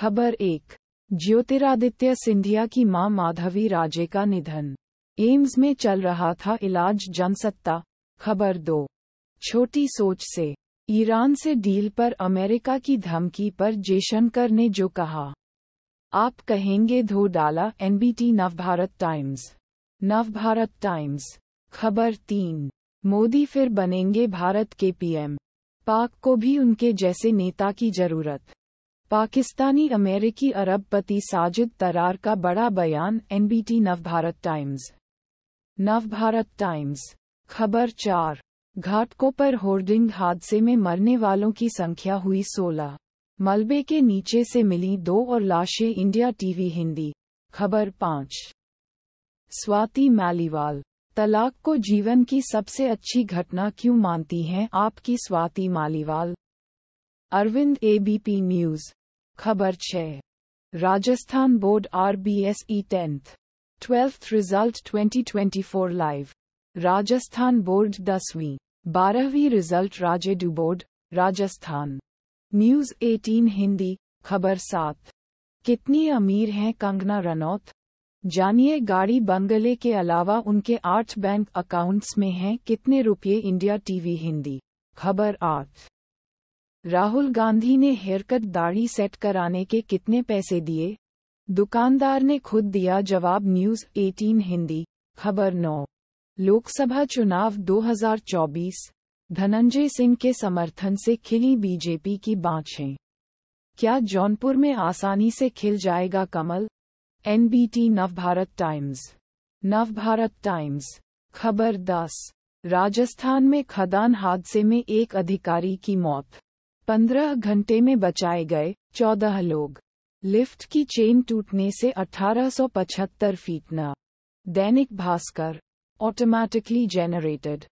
खबर एक ज्योतिरादित्य सिंधिया की मां माधवी राजे का निधन एम्स में चल रहा था इलाज जनसत्ता खबर दो छोटी सोच से ईरान से डील पर अमेरिका की धमकी पर जयशंकर ने जो कहा आप कहेंगे धो डाला NBT Navbharat Times Navbharat Times खबर तीन मोदी फिर बनेंगे भारत के पीएम पाक को भी उनके जैसे नेता की जरूरत पाकिस्तानी अमेरिकी अरबपति साजिद तरार का बड़ा बयान NBT Navbharat Times Navbharat Times खबर चार घाटकों पर होर्डिंग हादसे में मरने वालों की संख्या हुई सोलह मलबे के नीचे से मिली दो और लाशें इंडिया टीवी हिंदी खबर पाँच स्वाति मालीवाल तलाक को जीवन की सबसे अच्छी घटना क्यों मानती हैं आपकी स्वाति मालीवाल अरविंद एबीपी न्यूज़ खबर छः Rajasthan board R B S E tenth twelfth result 2024 live Rajasthan board दसवीं बारहवीं रिजल्ट डू बोर्ड राजस्थान न्यूज 18 हिंदी खबर सात कितनी अमीर हैं कंगना रनौत जानिए गाड़ी बंगले के अलावा उनके आठ बैंक अकाउंट्स में हैं कितने रुपये इंडिया टीवी हिंदी खबर आठ राहुल गांधी ने हेयरकट दाढ़ी सेट कराने के कितने पैसे दिए दुकानदार ने खुद दिया जवाब न्यूज 18 हिंदी खबर नौ लोकसभा चुनाव 2024 धनंजय सिंह के समर्थन से खिली बीजेपी की बाछें क्या जौनपुर में आसानी से खिल जाएगा कमल NBT Navbharat Times Navbharat Times खबर 10 राजस्थान में खदान हादसे में एक अधिकारी की मौत पंद्रह घंटे में बचाए गए चौदह लोग लिफ्ट की चेन टूटने से 1875 फीट ना दैनिक भास्कर ऑटोमैटिकली जेनरेटेड